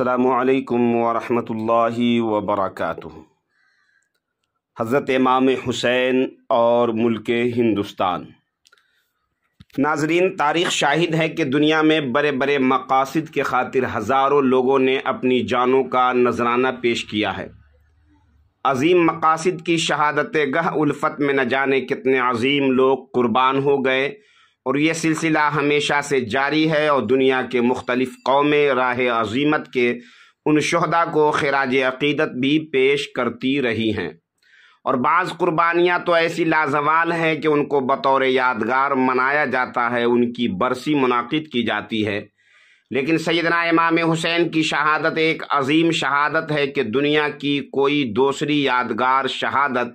अल्लाम वरहमतुल्लाहि वबरकातुहु हज़रत इमाम हुसैन और मुल्क हिंदुस्तान नाजरीन तारीख़ शाहिद है कि दुनिया में बड़े बड़े मकासद के खातिर हज़ारों लोगों ने अपनी जानों का नजराना पेश किया है अजीम मकासद की शहादत गह उल्फत में न जाने कितने अजीम लोग कुर्बान हो गए और ये सिलसिला हमेशा से जारी है और दुनिया के मुख्तलिफ़ कौमें राह अजीमत के उन शहदा को खराज अक़ीदत भी पेश करती रही हैं और बाज़ कुर्बानियाँ तो ऐसी लाजवाल हैं कि उनको बतौर यादगार मनाया जाता है उनकी बरसी मुनद की जाती है लेकिन सैदना इमाम हुसैन की शहादत एक अजीम शहादत है कि दुनिया की कोई दूसरी यादगार शहादत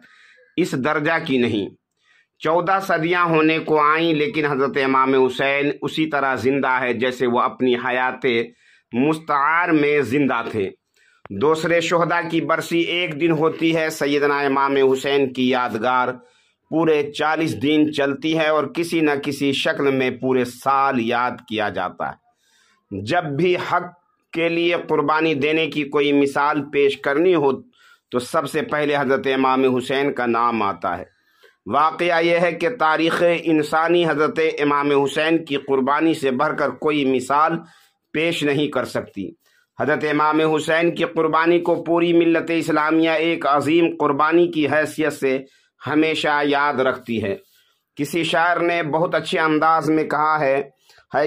इस दर्जा की नहीं चौदह सदियां होने को आईं लेकिन हज़रत इमाम हुसैन उसी तरह ज़िंदा है जैसे वह अपनी हयात मुस्तार में ज़िंदा थे दूसरे शहदा की बरसी एक दिन होती है सैदना इमाम हुसैन की यादगार पूरे चालीस दिन चलती है और किसी न किसी शक्ल में पूरे साल याद किया जाता है जब भी हक के लिए कुर्बानी देने की कोई मिसाल पेश करनी हो तो सबसे पहले हज़रत इमाम हुसैन का नाम आता है वाक़ यह है कि तारीख़ इंसानी हज़रत इमाम हुसैन की क़ुरबानी से बढ़कर कोई मिसाल पेश नहीं कर सकती हज़रत इमाम हुसैन की क़ुरबानी को पूरी मिलत इस्लामिया एक अजीम क़ुरबानी की हैसियत से हमेशा याद रखती है किसी शायर ने बहुत अच्छे अंदाज में कहा है, है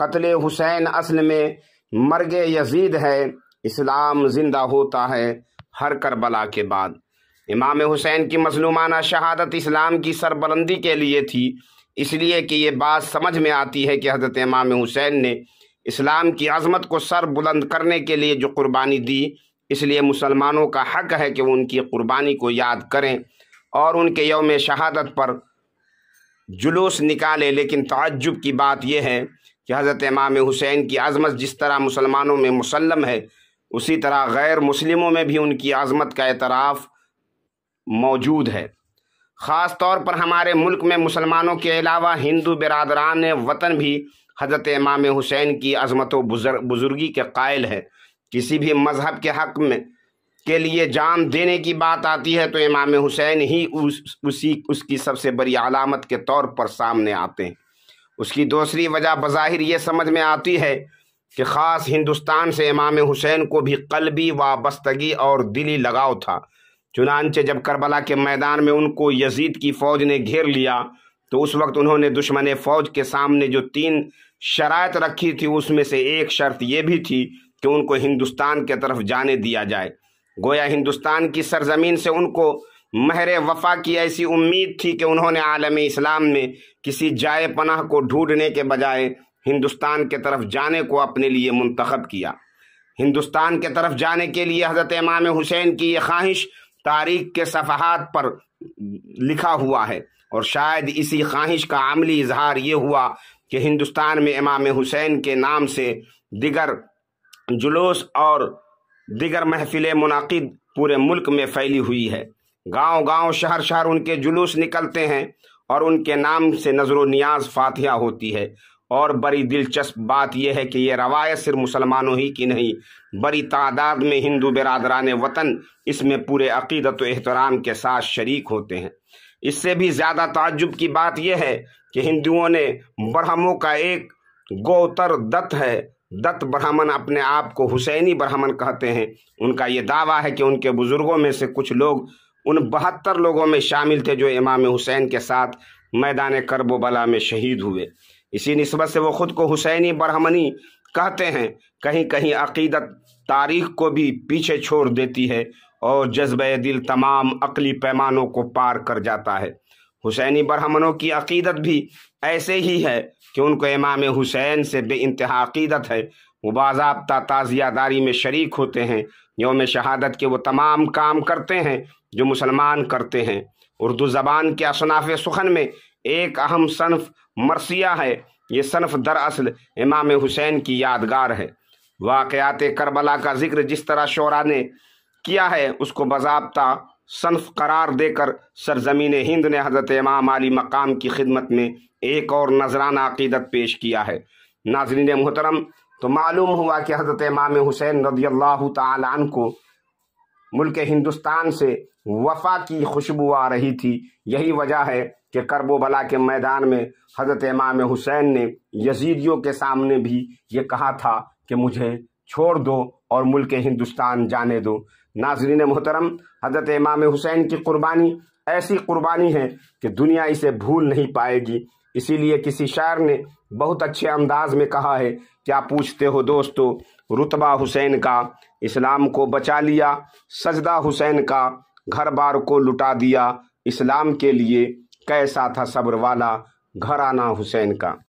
कत्ल हुसैन असल में मरगे यजीद है इस्लाम जिंदा होता है हर करबला के बाद इमाम हुसैन की मजलूमाना शहादत इस्लाम की सरबलंदी के लिए थी इसलिए कि ये बात समझ में आती है कि हज़रत इमाम हुसैन ने इस्लाम की अजमत को सर बुलंद करने के लिए जो कुर्बानी दी इसलिए मुसलमानों का हक है कि वो उनकी कुर्बानी को याद करें और उनके योम शहादत पर जुलूस निकालें लेकिन तजुब की बात यह है कि हज़रत इमाम हुसैन की आज़मत जिस तरह मुसलमानों में मुसलम है उसी तरह गैर मुसलिमों में भी उनकी आज़मत का एतराफ़ मौजूद है ख़ास तौर पर हमारे मुल्क में मुसलमानों के अलावा हिंदू बिरादरान वतन भी हज़रत इमाम हुसैन की अजमत व बुज़ुर्गी के कायल है किसी भी मज़हब के हक में के लिए जान देने की बात आती है तो इमाम हुसैन ही उस उसी उसकी सबसे बड़ी अलामत के तौर पर सामने आते हैं उसकी दूसरी वजह बज़ाहिर ये समझ में आती है कि ख़ास हिंदुस्तान से इमाम हुसैन को भी कलबी वाबस्तगी और दिली लगाव था चुनानचे जब करबला के मैदान में उनको यजीद की फौज ने घेर लिया तो उस वक्त उन्होंने दुश्मन फौज के सामने जो तीन शरात रखी थी उसमें से एक शर्त ये भी थी कि उनको हिंदुस्तान के तरफ जाने दिया जाए गोया हिंदुस्तान की सरजमीन से उनको महर वफा की ऐसी उम्मीद थी कि उन्होंने आलम इस्लाम में किसी जाए पनाह को ढूंढने के बजाय हिंदुस्तान के तरफ जाने को अपने लिए मंतखब किया हिंदुस्तान के तरफ जाने के लिए हज़रत इमाम हुसैन की यह ख्वाहिश तारीख के सफहात पर लिखा हुआ है और शायद इसी ख्वाहिश का अमली इजहार ये हुआ कि हिंदुस्तान में इमाम हुसैन के नाम से दिगर जुलूस और दिगर महफिल मुनद पूरे मुल्क में फैली हुई है गांव गांव शहर शहर उनके जुलूस निकलते हैं और उनके नाम से नजर व न्याज फातिया होती है और बड़ी दिलचस्प बात यह है कि ये रवायत सिर्फ मुसलमानों ही की नहीं बड़ी तादाद में हिंदू बिरादरान वतन इसमें पूरे अकीदत एहतराम के साथ शरीक होते हैं इससे भी ज़्यादा ताजुब की बात यह है कि हिंदुओं ने ब्रह्मों का एक गोतर दत्त है दत्त ब्राह्मण अपने आप को हुसैनी ब्राह्मण कहते हैं उनका ये दावा है कि उनके बुज़ुर्गों में से कुछ लोग उन बहत्तर लोगों में शामिल थे जो इमाम हुसैन के साथ मैदान करबोबला में शहीद हुए इसी नस्बत से वो ख़ुद को हुसैनी बरहमनी कहते हैं कहीं कहीं अकीदत तारीख को भी पीछे छोड़ देती है और जज्ब दिल तमाम अकली पैमानों को पार कर जाता है हुसैनी बरहमनों की अकीदत भी ऐसे ही है कि उनको इमाम हुसैन से बे इंतहा अकीदत है वो बाबा ताज़ियादारी में शरीक होते हैं योम शहादत के वो तमाम काम करते हैं जो मुसलमान करते हैं उर्दू ज़बान के असनाफ सुखन में एक अहम सनफ मरसिया है ये सनफ दरअसल इमाम हुसैन की यादगार है वाक़ात करबला का जिक्र जिस तरह शोरा ने किया है उसको बाबा सनफ करार देकर सरजमीन हिंद ने हज़रत इमाम अली मकाम की खिदमत में एक और नजराना अकीदत पेश किया है नाजरीन मोहतरम तो मालूम हुआ कि हज़रत इमाम हुसैन रदी अल्लाह तन को मुल्क हिंदुस्तान से वफा की खुशबू आ रही थी यही वजह है कि करबोबला के मैदान में हज़रत इमाम हुसैन ने यजीदियों के सामने भी ये कहा था कि मुझे छोड़ दो और मुल्क हिंदुस्तान जाने दो नाजरीन मोहतरम हज़रत इमाम हुसैन की कुर्बानी ऐसी कुर्बानी है कि दुनिया इसे भूल नहीं पाएगी इसीलिए किसी शायर ने बहुत अच्छे अंदाज में कहा है क्या पूछते हो दोस्तों रुतबा हुसैन का इस्लाम को बचा लिया सजदा हुसैन का घर बार को लुटा दिया इस्लाम के लिए कैसा था सब्र वाला घर आना हुसैन का